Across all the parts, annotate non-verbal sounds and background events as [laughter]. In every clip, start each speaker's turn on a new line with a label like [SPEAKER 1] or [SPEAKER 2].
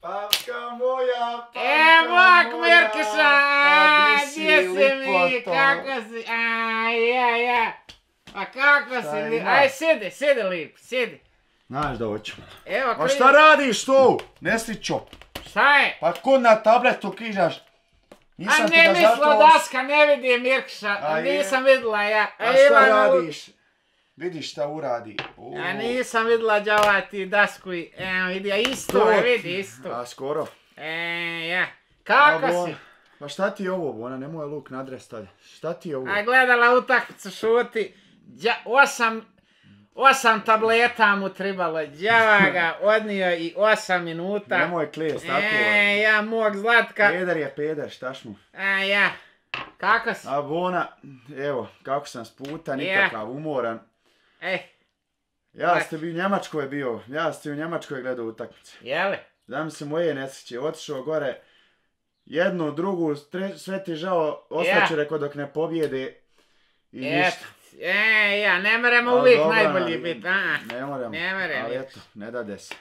[SPEAKER 1] Papka moja, papka e, moja! Evo ak Merkeša! gdje si mi, kako
[SPEAKER 2] si, aj, ja, ja. A pa kako si li, aj sjedi,
[SPEAKER 1] sjedi lijepo, sjedi. Znaš da hoću.
[SPEAKER 2] Evo, A šta radiš
[SPEAKER 1] tu, nesličo? Šta je? Pa ko na tabletu križaš? Nisam A ne mislila
[SPEAKER 2] daska, ne vidim Mirkša, nisam vidjela ja. A šta radiš?
[SPEAKER 1] Vidi šta uradi. Ja nisam
[SPEAKER 2] vidjela djava dasku i... E, vidi, ja isto, e, vidi, isto. A, skoro. E, ja. Kako si?
[SPEAKER 1] Pa šta ti je ovo, Bona, nemoj luk nadrestati. Šta ti je ovo? A
[SPEAKER 2] gledala utakmicu, šuti. Dja, osam... Osam tableta mu trebalo djava ga [laughs] odnio
[SPEAKER 1] i osam minuta. Nemoj klijes, e, tako. E, ja, mog Zlatka. Peder je peder, štaš mu? A, ja. Kako si? A, Bona, evo, kako sam puta, nikakav, umoran. Ej eh, Ja ste bi u Njemačkoj bio, ja ste u Njemačkoj gledao utakmice. Jeli? Znam se moje nesreće, otišao gore, jednu, drugu, sve ti žao, ostaću ja. rekao dok ne pobjede i ništa.
[SPEAKER 2] E, ja, ne moramo uvijek najbolji biti,
[SPEAKER 1] a? Ne moramo, ne ali eto, ne dade se.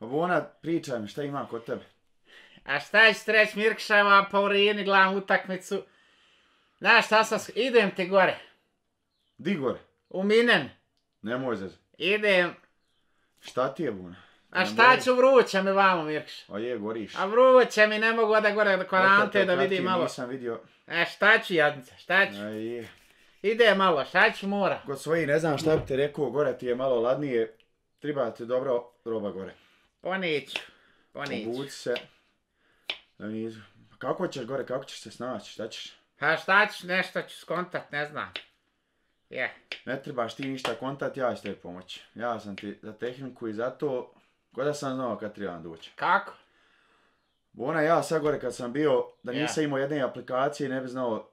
[SPEAKER 1] Ovo ona priča mi, šta ima kod tebe?
[SPEAKER 2] A šta ćeš s Mirkšava, pa vam Rini gledam utakmicu. Znaš šta sam, idem ti gore. Di gore? Minen? Ne možeš. Idem.
[SPEAKER 1] Šta ti je buna?
[SPEAKER 2] A šta ću vruće mi vamo, Mirkš? A je, goriš. A vruće mi, ne mogu da gore kod Ante da vidim malo. Nisam
[SPEAKER 1] vidio. E, šta ću, jadnica, šta ću? je. Ide malo, šta ću mora? Kod svoji ne znam šta bi te rekao, gore ti je malo ladnije. Treba ti dobro roba gore. Poniću, pa poniću. Pa Obuci se. Pa kako ćeš gore, kako ćeš se snaći, šta ćeš?
[SPEAKER 2] Pa šta ćeš, nešto ću skontat, ne znam.
[SPEAKER 1] Ne trebaš ti ništa kontakt, ja ću tebi pomoći. Ja sam ti za tehniku i zato, k'o da sam znao kad trebam doći. Kako? Ona ja sad gore kad sam bio, da nisam imao jedne aplikacije ne bi znao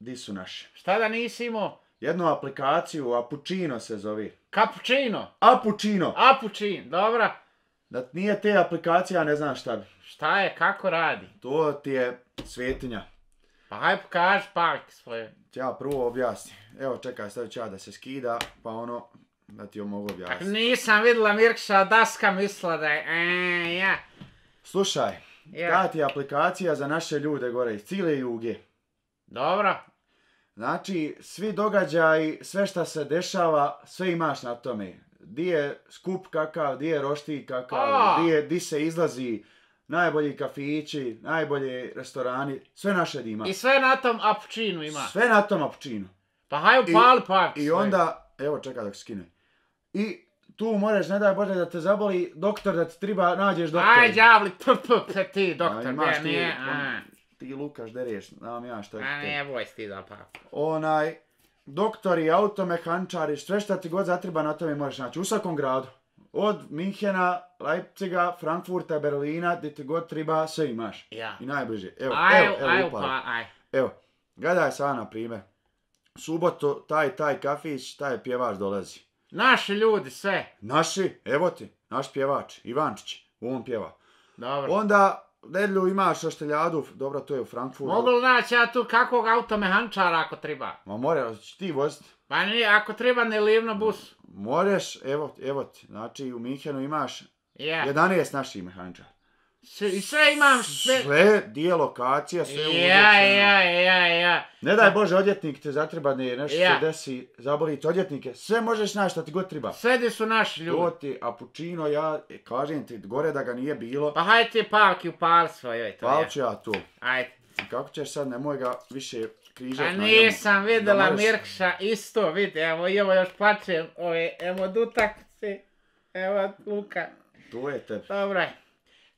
[SPEAKER 1] di su naše. Šta da nisi imao? Jednu aplikaciju, Apučino se zove. Kapučino? Apučino. Apučin, dobra. Da nije te aplikacije, ja ne znam šta bi. Šta je, kako radi? To ti je svetinja. Pa Aj, pokaži pak svoje. Ja prvo objasnim. Evo, čekaj, stavit ću ja da se skida, pa ono, da ti joj mogu objasniti.
[SPEAKER 2] Nisam vidjela Mirkša, daska mislila da je, e, ja.
[SPEAKER 1] Slušaj, ja. ti je aplikacija za naše ljude gore, iz cijele juge. Dobro. Znači, svi događaji, sve šta se dešava, sve imaš na tome. Di je skup kakav, di je roštik kakav, di se izlazi najbolji kafići, najbolji restorani, sve naše ima. I
[SPEAKER 2] sve na tom apčinu ima. Sve
[SPEAKER 1] na tom apčinu. Pa hajde pal I onda, evo čeka dok skine. I tu moraš, ne daj Bože da te zaboli doktor, da ti treba nađeš doktor. Aj, djavli, p, ti doktor, ne, ti, ne, ti Lukaš dereš, znam ja što je. A ne, boj ti da pa. Onaj, doktori, automehančari, sve što ti god zatreba na tome moraš naći, u svakom gradu od Minhena, Leipciga, Frankfurta, Berlina, gdje ti god treba, sve imaš. Ja. I najbliže. Evo, aj, evo, evo, aj, upala. pa, aj. Evo, gledaj na primjer. Subotu, taj, taj kafić, taj pjevač dolazi. Naši ljudi, sve. Naši, evo ti, naš pjevač, Ivančić, on pjeva. Dobro. Onda, Nedlju imaš Ošteljadu, dobro, to je u Frankfurtu. Mogu li naći ja tu kakvog automehančara ako treba? Ma mora, ti voziti. Pa nije, ako treba ne livno bus. Moreš, evo, evo ti, znači u Minhenu imaš
[SPEAKER 2] 11
[SPEAKER 1] naših mehaničara.
[SPEAKER 2] I sve imam, sve... Sve,
[SPEAKER 1] dio lokacija, sve ja, ja,
[SPEAKER 2] ja, ja.
[SPEAKER 1] Ne daj Bože, odjetnik te zatreba, ne, nešto će se desi, zaboriti odjetnike, sve možeš naći što ti god treba. Sve su naši ljudi. To ti, a Pučino, ja, kažem ti, gore da ga nije bilo. Pa hajde ti palki u palstvo, joj to Palči ja Hajde. Znači, kako ćeš sad, nemoj ga više križati nisam vidjela Mirkša
[SPEAKER 2] isto, vidi, evo i ovo još plaćem, ove, evo dutakci, evo Luka.
[SPEAKER 1] Tu je tebi. Dobro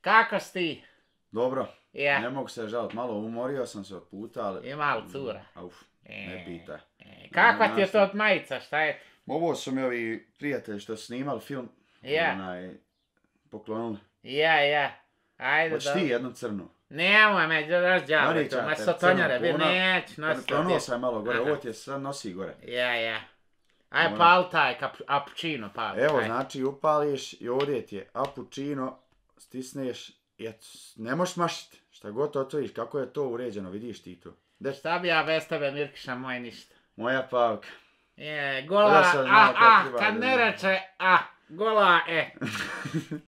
[SPEAKER 1] Kako si ti? Dobro. Ja. Ne mogu se žaliti, malo umorio sam se od puta, ali... I malo cura. Mm, Uf, ne e, e, kakva ti je to
[SPEAKER 2] od majica, šta je?
[SPEAKER 1] Ovo su mi ovi prijatelji što snimali film, ja. onaj, poklonili.
[SPEAKER 2] Ja, ja. Ajde, Hoćeš ti
[SPEAKER 1] jednu crnu?
[SPEAKER 2] Nemoj me, daš djavo to, ma sotonjare, bi neć nositi. Ponuo sam malo gore, ovo
[SPEAKER 1] ti je sad nosi gore. Ja, ja. Aj
[SPEAKER 2] pal taj, apučino pal. Evo,
[SPEAKER 1] znači upališ i ovdje ti je apučino, stisneš, i ne možeš mašiti. Šta god otvoriš, kako je to uređeno, vidiš ti tu.
[SPEAKER 2] Šta bi ja bez tebe, Mirkiša, moje ništa.
[SPEAKER 1] Moja pavka. Je, gola, a, a, kad ne reče, a, gola, e. [laughs]